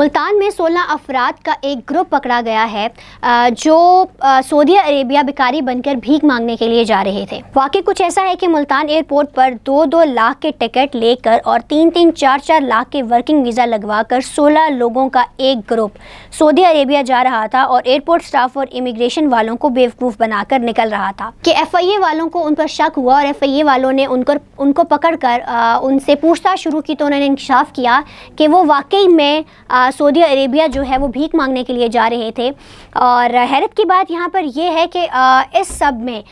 मुल्तान में 16 अफराद का एक ग्रुप पकड़ा गया है जो सऊदी अरेबिया भिकारी बनकर भीख मांगने के लिए जा रहे थे वाकई कुछ ऐसा है कि मुल्तान एयरपोर्ट पर दो दो लाख के टिकट लेकर और तीन तीन चार चार लाख के वर्किंग वीज़ा लगवाकर 16 लोगों का एक ग्रुप सऊदी अरेबिया जा रहा था और एयरपोर्ट स्टाफ और इमिग्रेशन वालों को बेवकूफ़ बनाकर निकल रहा था कि एफ वालों को उन पर शक हुआ और एफ वालों ने उनको उनको पकड़ कर उनसे पूछताछ शुरू की तो उन्होंने इंकशाफ किया कि वो वाकई में सऊदी अरेबिया जो है वो भीख मांगने के लिए जा रहे थे और हैरत की बात यहाँ पर यह है कि इस सब में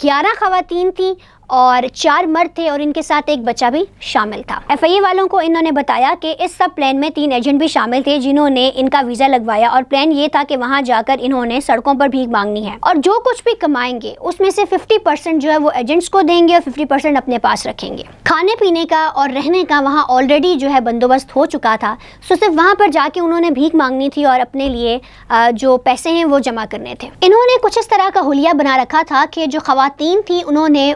ग्यारह खातन थी और चार मर्द थे और इनके साथ एक बच्चा भी शामिल था एफ वालों को इन्होंने बताया कि इस सब प्लान में तीन एजेंट भी शामिल थे जिन्होंने इनका वीज़ा लगवाया और प्लान ये था कि वहाँ जाकर इन्होंने सड़कों पर भीख मांगनी है और जो कुछ भी कमाएंगे उसमें से 50 परसेंट जो है वो एजेंट्स को देंगे और 50 परसेंट अपने पास रखेंगे खाने पीने का और रहने का वहाँ ऑलरेडी जो है बंदोबस्त हो चुका था सो सिर्फ वहाँ पर जाके उन्होंने भीख मांगनी थी और अपने लिए जो पैसे हैं वो जमा करने थे इन्होंने कुछ इस तरह का होलिया बना रखा था कि जो खातन थी उन्होंने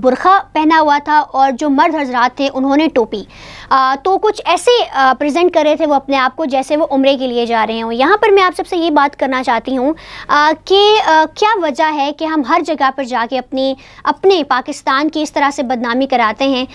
बुरखा पहना हुआ था और जो मर्द हजरात थे उन्होंने टोपी आ, तो कुछ ऐसे प्रेजेंट कर रहे थे वो अपने आप को जैसे वो उम्र के लिए जा रहे हों यहाँ पर मैं आप सबसे ये बात करना चाहती हूँ कि क्या वजह है कि हम हर जगह पर जाके अपने अपने पाकिस्तान की इस तरह से बदनामी कराते हैं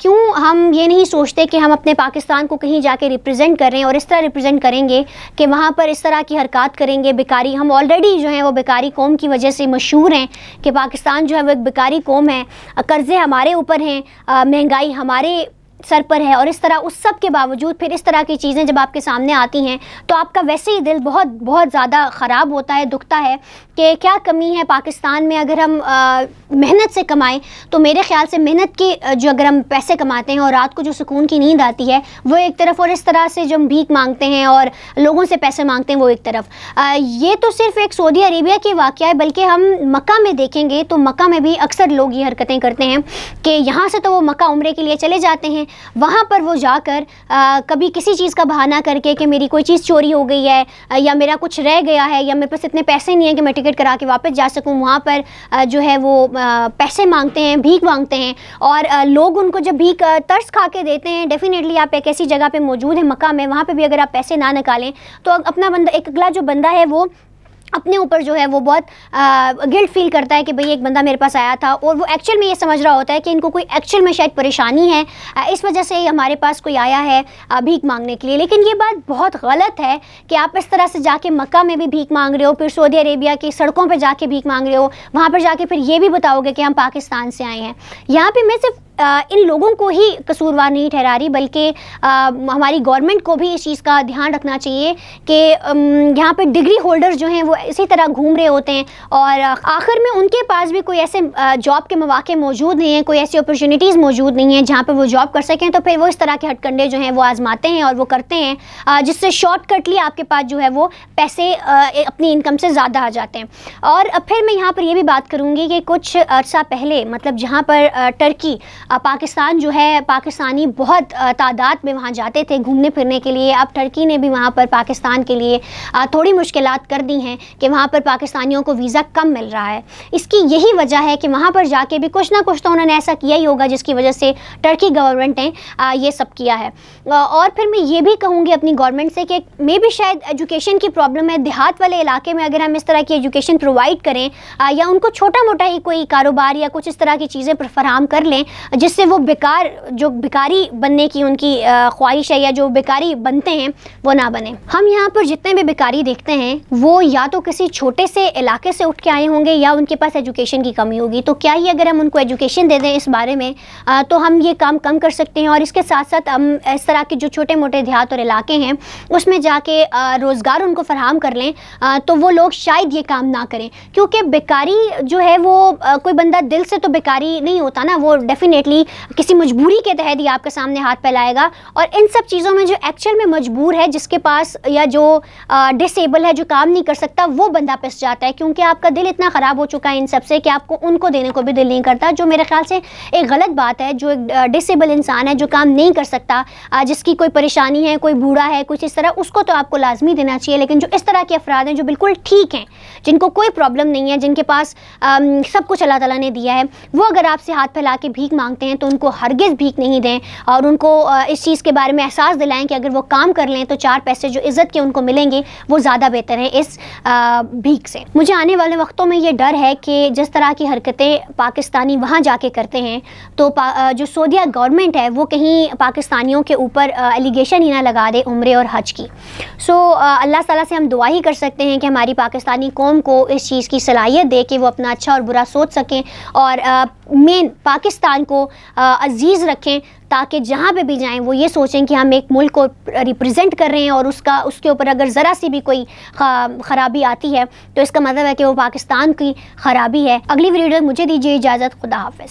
क्यों हम ये नहीं सोचते कि हम अपने पाकिस्तान को कहीं जाके रिप्रेजेंट करें और इस तरह रिप्रेजेंट करेंगे कि वहाँ पर इस तरह की हरकत करेंगे बेकारी हम ऑलरेडी जो है वो बेकारी कौम की वजह से मशहूर हैं कि पाकिस्तान जो है वो एक बेकारी कौम है कर्ज़े हमारे ऊपर हैं महंगाई हमारे सर पर है और इस तरह उस सब के बावजूद फिर इस तरह की चीज़ें जब आपके सामने आती हैं तो आपका वैसे ही दिल बहुत बहुत ज़्यादा ख़राब होता है दुखता है कि क्या कमी है पाकिस्तान में अगर हम मेहनत से कमाएं तो मेरे ख्याल से मेहनत की जो अगर हम पैसे कमाते हैं और रात को जो सुकून की नींद आती है वो एक तरफ और इस तरह से जो हम भीख मांगते हैं और लोगों से पैसे मांगते हैं वो एक तरफ आ, ये तो सिर्फ एक सऊदी अरेबिया की वाक़ है बल्कि हम मक्का में देखेंगे तो मक्का में भी अक्सर लोग ये हरकतें करते हैं कि यहाँ से तो वो मक्का उम्र के लिए चले जाते हैं वहाँ पर वो जाकर आ, कभी किसी चीज़ का बहाना करके कि मेरी कोई चीज़ चोरी हो गई है या मेरा कुछ रह गया है या मेरे पास इतने पैसे नहीं हैं कि मैं टिकट करा के वापस जा सकूँ वहाँ पर आ, जो है वो आ, पैसे मांगते हैं भीख मांगते हैं और आ, लोग उनको जब भीख तर्स खा के देते हैं डेफ़िनेटली आप एक ऐसी जगह पर मौजूद है मक्का में वहाँ पर भी अगर आप पैसे ना निकालें तो अपना बंदा एक अगला जो बंदा है वो अपने ऊपर जो है वो बहुत गिल्ट फील करता है कि भाई एक बंदा मेरे पास आया था और वो एक्चुअल में ये समझ रहा होता है कि इनको कोई एक्चुअल में शायद परेशानी है इस वजह से हमारे पास कोई आया है भीख मांगने के लिए लेकिन ये बात बहुत गलत है कि आप इस तरह से जाके मक्का में भी भीख मांग रहे हो फिर सऊदी अरेबिया की सड़कों पर जाके भीख मांग रहे हो वहाँ पर जाके फिर ये भी बताओगे कि हम पाकिस्तान से आए हैं यहाँ पर मैं सिर्फ इन लोगों को ही कसूरवार नहीं ठहरा रही बल्कि हमारी गवर्नमेंट को भी इस चीज़ का ध्यान रखना चाहिए कि यहाँ पे डिग्री होल्डर्स जो हैं वो इसी तरह घूम रहे होते हैं और आखिर में उनके पास भी कोई ऐसे जॉब के मौाक़े मौजूद नहीं हैं कोई ऐसी अपॉर्चुनिटीज़ मौजूद नहीं हैं जहाँ पर वो जॉब कर सकें तो फिर वो इस तरह के हटकंडे जो हैं वो आज़माते हैं और वो करते हैं जिससे शॉर्टकटली आपके पास जो है वो पैसे अपनी इनकम से ज़्यादा आ जाते हैं और फिर मैं यहाँ पर ये भी बात करूँगी कि कुछ अर्सा पहले मतलब जहाँ पर टर्की पाकिस्तान जो है पाकिस्तानी बहुत तादाद में वहाँ जाते थे घूमने फिरने के लिए अब टर्की ने भी वहाँ पर पाकिस्तान के लिए थोड़ी मुश्किल कर दी हैं कि वहाँ पर पाकिस्तानियों को वीज़ा कम मिल रहा है इसकी यही वजह है कि वहाँ पर जाके भी कुछ ना कुछ तो उन्होंने ऐसा किया ही होगा जिसकी वजह से टर्की गवर्नमेंट ने ये सब किया है और फिर मैं ये भी कहूँगी अपनी गवर्नमेंट से कि मे भी शायद एजुकेशन की प्रॉब्लम है देहात वाले इलाके में अगर हम इस तरह की एजुकेशन प्रोवाइड करें या उनको छोटा मोटा ही कोई कारोबार या कुछ इस तरह की चीज़ें फराम कर लें जिससे वो बेकार जो बेकारी बनने की उनकी ख्वाहिश है या जो बेकारी बनते हैं वो ना बने हम यहाँ पर जितने भी बेकारी देखते हैं वो या तो किसी छोटे से इलाके से उठ के आए होंगे या उनके पास एजुकेशन की कमी होगी तो क्या ही अगर हम उनको एजुकेशन दे दें इस बारे में आ, तो हम ये काम कम कर सकते हैं और इसके साथ साथ हम इस तरह के जो छोटे मोटे देहात और इलाके हैं उसमें जाके रोज़गार उनको फराहम कर लें आ, तो वो लोग शायद ये काम ना करें क्योंकि बेकारी जो है वो आ, कोई बंदा दिल से तो बेकारी नहीं होता ना वो डेफिनेट बेसिकली किसी मजबूरी के तहत ही आपके सामने हाथ फैलाएगा और इन सब चीज़ों में जो एक्चुअल में मजबूर है जिसके पास या जो डिसेबल है जो काम नहीं कर सकता वो बंदा पिस जाता है क्योंकि आपका दिल इतना ख़राब हो चुका है इन सब से कि आपको उनको देने को भी दिल नहीं करता जो मेरे ख्याल से एक गलत बात है जो एक डिसेबल इंसान है जो काम नहीं कर सकता जिसकी कोई परेशानी है कोई बूढ़ा है कुछ इस तरह उसको तो आपको लाजमी देना चाहिए लेकिन जो इस तरह के अफराद हैं जो बिल्कुल ठीक हैं जिनको कोई प्रॉब्लम नहीं है जिनके पास आ, सब कुछ अल्लाह ताला ने दिया है वो अगर आपसे हाथ फैला के भीख मांग मांगते हैं तो उनको हरगिज़ भीख नहीं दें और उनको इस चीज़ के बारे में एहसास दिलाएं कि अगर वो काम कर लें तो चार पैसे जो इज़्ज़त के उनको मिलेंगे वो ज़्यादा बेहतर हैं इस भीख से मुझे आने वाले वक्तों में ये डर है कि जिस तरह की हरकतें पाकिस्तानी वहाँ जाके करते हैं तो जो सऊदिया गवर्नमेंट है वो कहीं पाकिस्तानियों के ऊपर एलिगेशन ही ना लगा दे उम्र और हज की सो अल्लाह ताला से हम दुआ ही कर सकते हैं कि हमारी पाकिस्तानी कौम को इस चीज़ की सलाहियत दे कि वो अपना अच्छा और बुरा सोच सकें और मेन पाकिस्तान को अजीज़ रखें ताकि जहाँ पे भी जाएं वो ये सोचें कि हम एक मुल्क को रिप्रेजेंट कर रहे हैं और उसका उसके ऊपर अगर ज़रा सी भी कोई ख़राबी आती है तो इसका मतलब है कि वो पाकिस्तान की ख़राबी है अगली वीडियो मुझे दीजिए इजाज़त खुदा हाफ